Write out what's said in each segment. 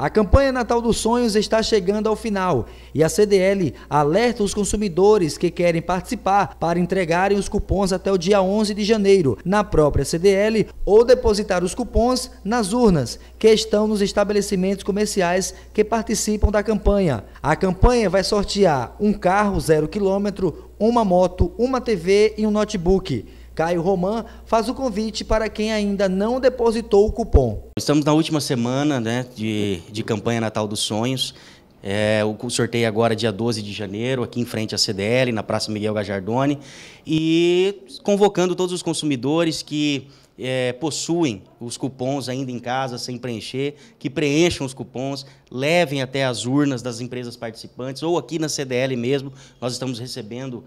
A campanha Natal dos Sonhos está chegando ao final e a CDL alerta os consumidores que querem participar para entregarem os cupons até o dia 11 de janeiro na própria CDL ou depositar os cupons nas urnas que estão nos estabelecimentos comerciais que participam da campanha. A campanha vai sortear um carro zero quilômetro, uma moto, uma TV e um notebook. Caio Roman faz o convite para quem ainda não depositou o cupom. Estamos na última semana né, de, de campanha Natal dos Sonhos. É, o sorteio agora dia 12 de janeiro, aqui em frente à CDL, na Praça Miguel Gajardoni E convocando todos os consumidores que é, possuem os cupons ainda em casa sem preencher, que preencham os cupons, levem até as urnas das empresas participantes ou aqui na CDL mesmo, nós estamos recebendo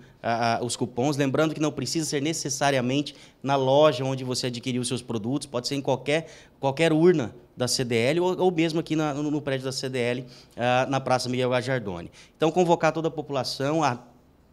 os cupons. Lembrando que não precisa ser necessariamente na loja onde você adquiriu os seus produtos, pode ser em qualquer, qualquer urna da CDL ou, ou mesmo aqui na, no, no, prédio da CDL, ah, na Praça Miguel Gajardone. Então, convocar toda a população a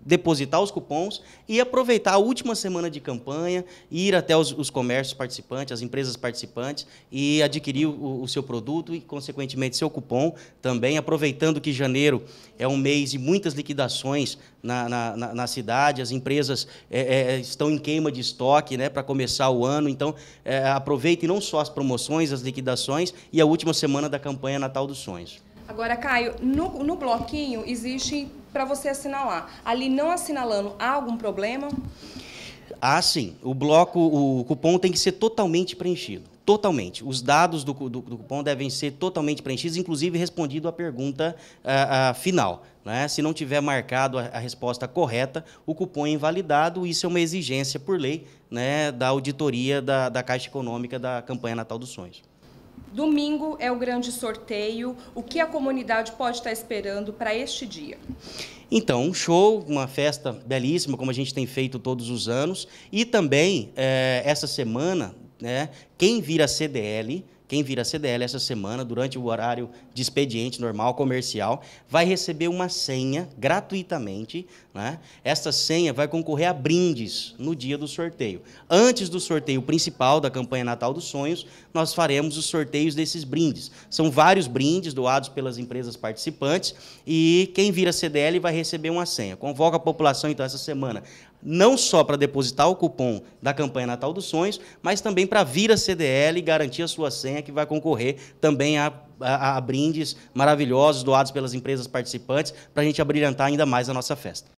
depositar os cupons e aproveitar a última semana de campanha, ir até os, os comércios participantes, as empresas participantes e adquirir o, o, seu produto e, consequentemente, seu cupom também, aproveitando que janeiro é um mês de muitas liquidações na, na, na, na cidade, as empresas é, é, estão em queima de estoque né, para começar o ano, então é, aproveitem não só as promoções, as liquidações e a última semana da campanha Natal dos Sonhos. Agora, Caio, no, no bloquinho existe para você assinalar. Ali não assinalando, há algum problema? Ah, sim. O bloco, o cupom tem que ser totalmente preenchido. Totalmente. Os dados do, do, do cupom devem ser totalmente preenchidos, inclusive respondido à pergunta uh, uh, final. Né? Se não tiver marcado a, a, resposta correta, o cupom é invalidado. Isso é uma exigência por lei né, da auditoria da, da Caixa Econômica da campanha Natal dos Sonhos. Domingo é o grande sorteio. O que a comunidade pode estar esperando para este dia? Então, um show, uma festa belíssima, como a gente tem feito todos os anos. E também, eh, essa semana, né, quem vira CDL quem vira CDL essa semana, durante o horário de expediente normal comercial, vai receber uma senha gratuitamente. Né? Esta senha vai concorrer a brindes no dia do sorteio. Antes do sorteio principal da campanha Natal dos Sonhos, nós faremos os sorteios desses brindes. São vários brindes doados pelas empresas participantes e quem vira CDL vai receber uma senha. Convoca a população, então, essa semana não só para depositar o cupom da campanha Natal dos Sonhos, mas também para vir a CDL e garantir a sua senha, que vai concorrer também a, a, a brindes maravilhosos doados pelas empresas participantes, para a gente abrilhantar ainda mais a nossa festa.